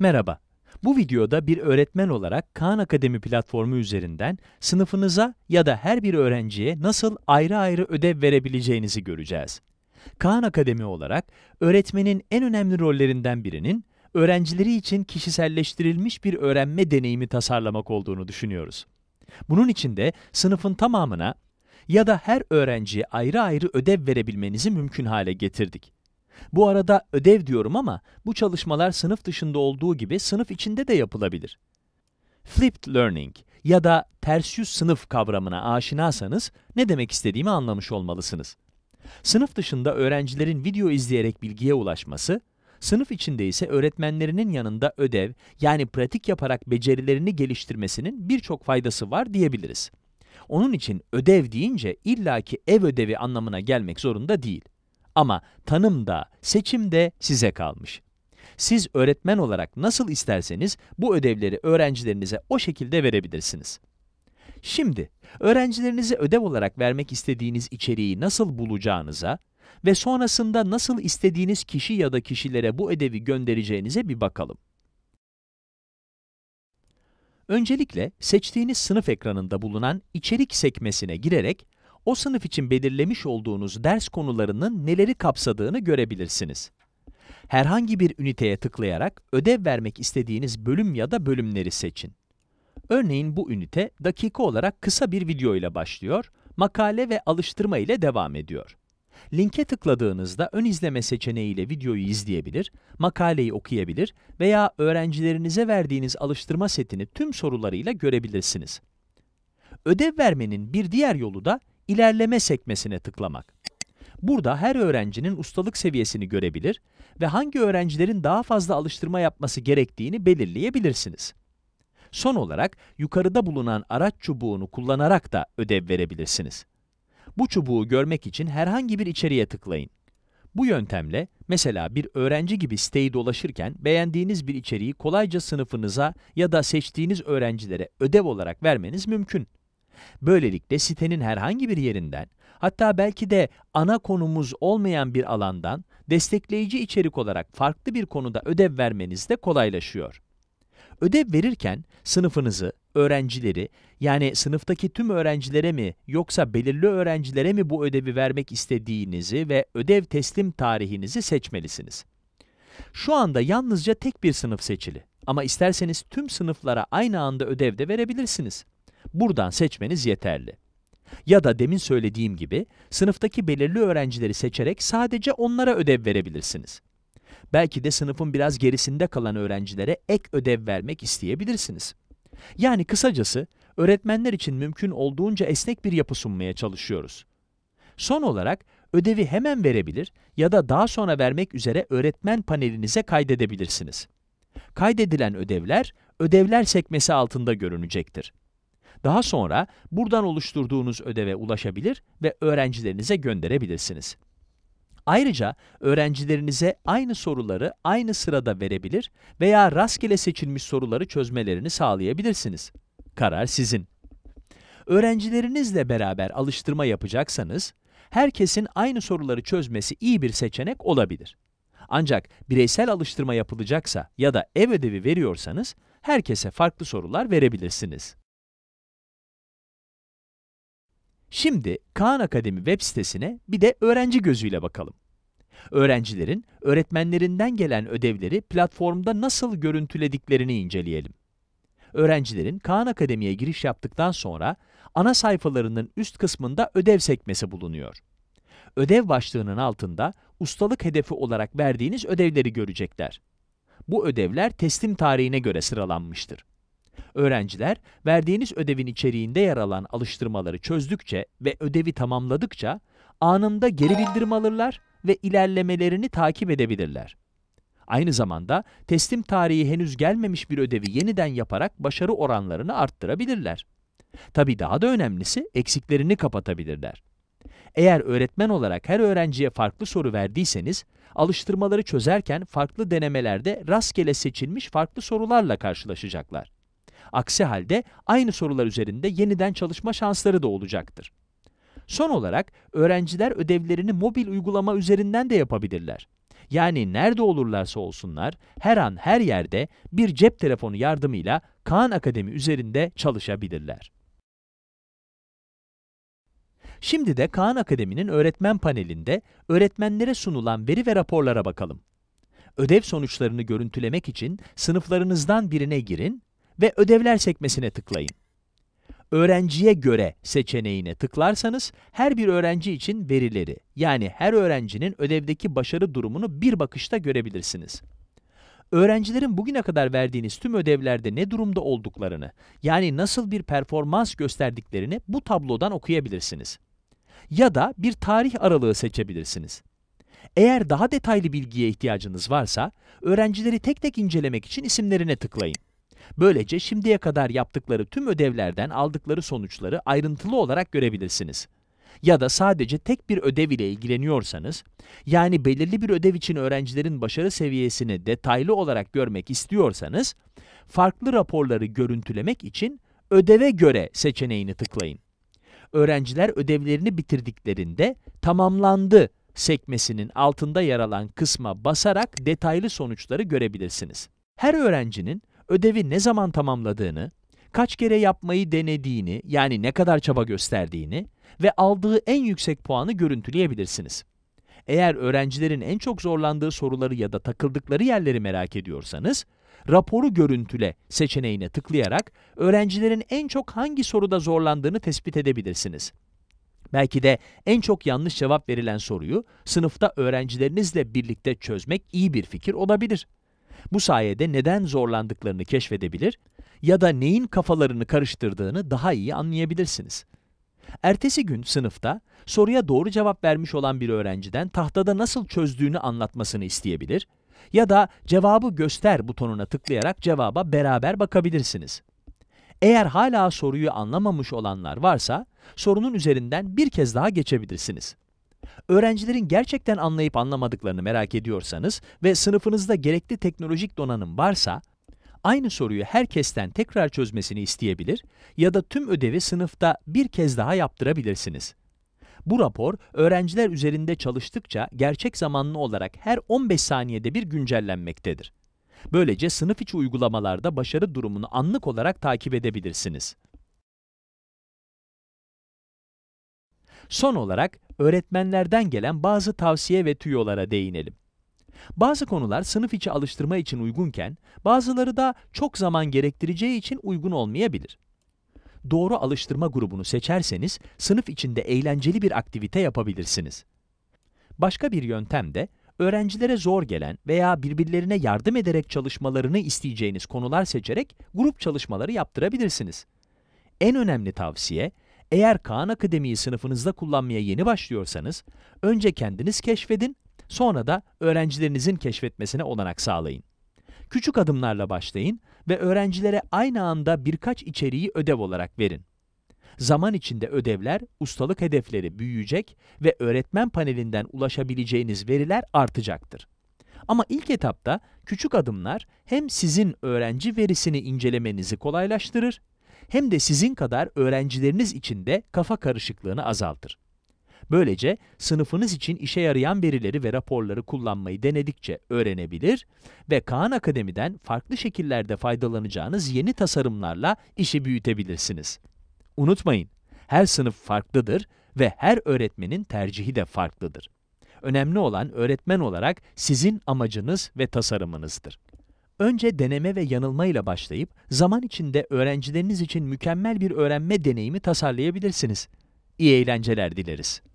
Merhaba, bu videoda bir öğretmen olarak Khan Akademi platformu üzerinden sınıfınıza ya da her bir öğrenciye nasıl ayrı ayrı ödev verebileceğinizi göreceğiz. Khan Akademi olarak öğretmenin en önemli rollerinden birinin öğrencileri için kişiselleştirilmiş bir öğrenme deneyimi tasarlamak olduğunu düşünüyoruz. Bunun için de sınıfın tamamına ya da her öğrenciye ayrı ayrı ödev verebilmenizi mümkün hale getirdik. Bu arada ödev diyorum ama bu çalışmalar sınıf dışında olduğu gibi sınıf içinde de yapılabilir. Flipped learning ya da ters yüz sınıf kavramına aşinasanız ne demek istediğimi anlamış olmalısınız. Sınıf dışında öğrencilerin video izleyerek bilgiye ulaşması, sınıf içinde ise öğretmenlerinin yanında ödev yani pratik yaparak becerilerini geliştirmesinin birçok faydası var diyebiliriz. Onun için ödev deyince illaki ev ödevi anlamına gelmek zorunda değil. Ama tanım da, seçim de size kalmış. Siz öğretmen olarak nasıl isterseniz bu ödevleri öğrencilerinize o şekilde verebilirsiniz. Şimdi, öğrencilerinize ödev olarak vermek istediğiniz içeriği nasıl bulacağınıza ve sonrasında nasıl istediğiniz kişi ya da kişilere bu ödevi göndereceğinize bir bakalım. Öncelikle seçtiğiniz sınıf ekranında bulunan içerik sekmesine girerek o sınıf için belirlemiş olduğunuz ders konularının neleri kapsadığını görebilirsiniz. Herhangi bir üniteye tıklayarak ödev vermek istediğiniz bölüm ya da bölümleri seçin. Örneğin bu ünite dakika olarak kısa bir video ile başlıyor, makale ve alıştırma ile devam ediyor. Linke tıkladığınızda ön izleme seçeneğiyle videoyu izleyebilir, makaleyi okuyabilir veya öğrencilerinize verdiğiniz alıştırma setini tüm sorularıyla görebilirsiniz. Ödev vermenin bir diğer yolu da ilerleme sekmesine tıklamak. Burada her öğrencinin ustalık seviyesini görebilir ve hangi öğrencilerin daha fazla alıştırma yapması gerektiğini belirleyebilirsiniz. Son olarak yukarıda bulunan araç çubuğunu kullanarak da ödev verebilirsiniz. Bu çubuğu görmek için herhangi bir içeriğe tıklayın. Bu yöntemle mesela bir öğrenci gibi siteyi dolaşırken beğendiğiniz bir içeriği kolayca sınıfınıza ya da seçtiğiniz öğrencilere ödev olarak vermeniz mümkün. Böylelikle sitenin herhangi bir yerinden, hatta belki de ana konumuz olmayan bir alandan destekleyici içerik olarak farklı bir konuda ödev vermeniz de kolaylaşıyor. Ödev verirken sınıfınızı, öğrencileri, yani sınıftaki tüm öğrencilere mi yoksa belirli öğrencilere mi bu ödevi vermek istediğinizi ve ödev teslim tarihinizi seçmelisiniz. Şu anda yalnızca tek bir sınıf seçili ama isterseniz tüm sınıflara aynı anda ödev de verebilirsiniz. Buradan seçmeniz yeterli. Ya da demin söylediğim gibi sınıftaki belirli öğrencileri seçerek sadece onlara ödev verebilirsiniz. Belki de sınıfın biraz gerisinde kalan öğrencilere ek ödev vermek isteyebilirsiniz. Yani kısacası öğretmenler için mümkün olduğunca esnek bir yapı sunmaya çalışıyoruz. Son olarak ödevi hemen verebilir ya da daha sonra vermek üzere öğretmen panelinize kaydedebilirsiniz. Kaydedilen ödevler ödevler sekmesi altında görünecektir. Daha sonra buradan oluşturduğunuz ödeve ulaşabilir ve öğrencilerinize gönderebilirsiniz. Ayrıca öğrencilerinize aynı soruları aynı sırada verebilir veya rastgele seçilmiş soruları çözmelerini sağlayabilirsiniz. Karar sizin. Öğrencilerinizle beraber alıştırma yapacaksanız, herkesin aynı soruları çözmesi iyi bir seçenek olabilir. Ancak bireysel alıştırma yapılacaksa ya da ev ödevi veriyorsanız, herkese farklı sorular verebilirsiniz. Şimdi Kaan Akademi web sitesine bir de öğrenci gözüyle bakalım. Öğrencilerin öğretmenlerinden gelen ödevleri platformda nasıl görüntülediklerini inceleyelim. Öğrencilerin Kaan Akademi'ye giriş yaptıktan sonra ana sayfalarının üst kısmında ödev sekmesi bulunuyor. Ödev başlığının altında ustalık hedefi olarak verdiğiniz ödevleri görecekler. Bu ödevler teslim tarihine göre sıralanmıştır. Öğrenciler verdiğiniz ödevin içeriğinde yer alan alıştırmaları çözdükçe ve ödevi tamamladıkça anında geri bildirim alırlar ve ilerlemelerini takip edebilirler. Aynı zamanda teslim tarihi henüz gelmemiş bir ödevi yeniden yaparak başarı oranlarını arttırabilirler. Tabii daha da önemlisi eksiklerini kapatabilirler. Eğer öğretmen olarak her öğrenciye farklı soru verdiyseniz, alıştırmaları çözerken farklı denemelerde rastgele seçilmiş farklı sorularla karşılaşacaklar. Aksi halde aynı sorular üzerinde yeniden çalışma şansları da olacaktır. Son olarak öğrenciler ödevlerini mobil uygulama üzerinden de yapabilirler. Yani nerede olurlarsa olsunlar her an her yerde bir cep telefonu yardımıyla Kaan Akademi üzerinde çalışabilirler. Şimdi de Kaan Akademi'nin öğretmen panelinde öğretmenlere sunulan veri ve raporlara bakalım. Ödev sonuçlarını görüntülemek için sınıflarınızdan birine girin ve ödevler sekmesine tıklayın. Öğrenciye göre seçeneğine tıklarsanız her bir öğrenci için verileri yani her öğrencinin ödevdeki başarı durumunu bir bakışta görebilirsiniz. Öğrencilerin bugüne kadar verdiğiniz tüm ödevlerde ne durumda olduklarını yani nasıl bir performans gösterdiklerini bu tablodan okuyabilirsiniz. Ya da bir tarih aralığı seçebilirsiniz. Eğer daha detaylı bilgiye ihtiyacınız varsa, öğrencileri tek tek incelemek için isimlerine tıklayın. Böylece şimdiye kadar yaptıkları tüm ödevlerden aldıkları sonuçları ayrıntılı olarak görebilirsiniz. Ya da sadece tek bir ödev ile ilgileniyorsanız, yani belirli bir ödev için öğrencilerin başarı seviyesini detaylı olarak görmek istiyorsanız, farklı raporları görüntülemek için ödeve göre seçeneğini tıklayın. Öğrenciler ödevlerini bitirdiklerinde tamamlandı sekmesinin altında yer alan kısma basarak detaylı sonuçları görebilirsiniz. Her öğrencinin ödevi ne zaman tamamladığını, kaç kere yapmayı denediğini yani ne kadar çaba gösterdiğini ve aldığı en yüksek puanı görüntüleyebilirsiniz. Eğer öğrencilerin en çok zorlandığı soruları ya da takıldıkları yerleri merak ediyorsanız, raporu görüntüle seçeneğine tıklayarak öğrencilerin en çok hangi soruda zorlandığını tespit edebilirsiniz. Belki de en çok yanlış cevap verilen soruyu sınıfta öğrencilerinizle birlikte çözmek iyi bir fikir olabilir. Bu sayede neden zorlandıklarını keşfedebilir ya da neyin kafalarını karıştırdığını daha iyi anlayabilirsiniz. Ertesi gün sınıfta soruya doğru cevap vermiş olan bir öğrenciden tahtada nasıl çözdüğünü anlatmasını isteyebilir ya da cevabı göster butonuna tıklayarak cevaba beraber bakabilirsiniz. Eğer hala soruyu anlamamış olanlar varsa sorunun üzerinden bir kez daha geçebilirsiniz. Öğrencilerin gerçekten anlayıp anlamadıklarını merak ediyorsanız ve sınıfınızda gerekli teknolojik donanım varsa, aynı soruyu herkesten tekrar çözmesini isteyebilir ya da tüm ödevi sınıfta bir kez daha yaptırabilirsiniz. Bu rapor, öğrenciler üzerinde çalıştıkça gerçek zamanlı olarak her 15 saniyede bir güncellenmektedir. Böylece sınıf içi uygulamalarda başarı durumunu anlık olarak takip edebilirsiniz. Son olarak öğretmenlerden gelen bazı tavsiye ve tüyolara değinelim. Bazı konular sınıf içi alıştırma için uygunken, bazıları da çok zaman gerektireceği için uygun olmayabilir. Doğru alıştırma grubunu seçerseniz, sınıf içinde eğlenceli bir aktivite yapabilirsiniz. Başka bir yöntem de, öğrencilere zor gelen veya birbirlerine yardım ederek çalışmalarını isteyeceğiniz konular seçerek grup çalışmaları yaptırabilirsiniz. En önemli tavsiye, eğer Kaan Akademi'yi sınıfınızda kullanmaya yeni başlıyorsanız, önce kendiniz keşfedin, sonra da öğrencilerinizin keşfetmesine olanak sağlayın. Küçük adımlarla başlayın ve öğrencilere aynı anda birkaç içeriği ödev olarak verin. Zaman içinde ödevler, ustalık hedefleri büyüyecek ve öğretmen panelinden ulaşabileceğiniz veriler artacaktır. Ama ilk etapta küçük adımlar hem sizin öğrenci verisini incelemenizi kolaylaştırır hem de sizin kadar öğrencileriniz için de kafa karışıklığını azaltır. Böylece sınıfınız için işe yarayan verileri ve raporları kullanmayı denedikçe öğrenebilir ve Kaan Akademi'den farklı şekillerde faydalanacağınız yeni tasarımlarla işi büyütebilirsiniz. Unutmayın, her sınıf farklıdır ve her öğretmenin tercihi de farklıdır. Önemli olan öğretmen olarak sizin amacınız ve tasarımınızdır. Önce deneme ve yanılmayla başlayıp zaman içinde öğrencileriniz için mükemmel bir öğrenme deneyimi tasarlayabilirsiniz. İyi eğlenceler dileriz.